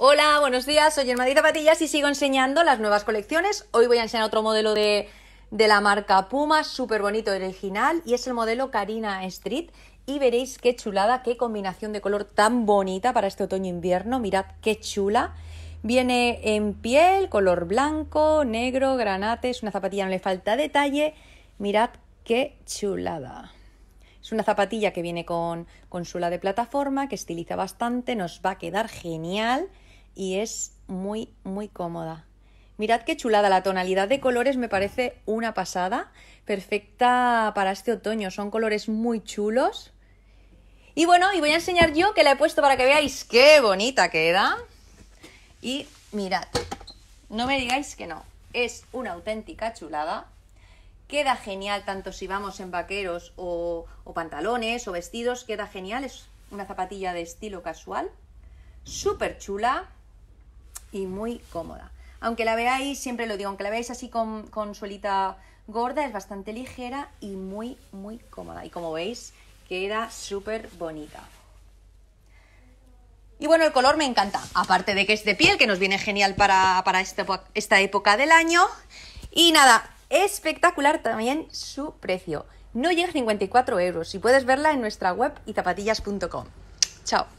Hola, buenos días, soy Hermadita Patillas y sigo enseñando las nuevas colecciones. Hoy voy a enseñar otro modelo de, la marca Puma, súper bonito, original, y es el modelo Karina Street. Y veréis qué chulada, qué combinación de color tan bonita para este otoño-invierno. E Mirad qué chula. Viene en piel, color blanco, negro, granate, es una zapatilla, no le falta detalle. Mirad qué chulada. Es una zapatilla que viene con, con suela de plataforma, que estiliza bastante, nos va a quedar genial y es muy, muy cómoda. Mirad qué chulada, la tonalidad de colores me parece una pasada, perfecta para este otoño, son colores muy chulos. Y bueno, y voy a enseñar yo que la he puesto para que veáis qué bonita queda. Y mirad, no me digáis que no, es una auténtica chulada. Queda genial tanto si vamos en vaqueros o, o pantalones o vestidos, queda genial, es una zapatilla de estilo casual, súper chula y muy cómoda. Aunque la veáis, siempre lo digo, aunque la veáis así con, suelita gorda, es bastante ligera y muy, muy cómoda. Y como veis, queda súper bonita. Y bueno, el color me encanta, aparte de que es de piel, que nos viene genial para, para esta, esta época del año. Y nada, espectacular también su precio. No llega a 54 euros y puedes verla en nuestra web y zapatillas.com. Chao.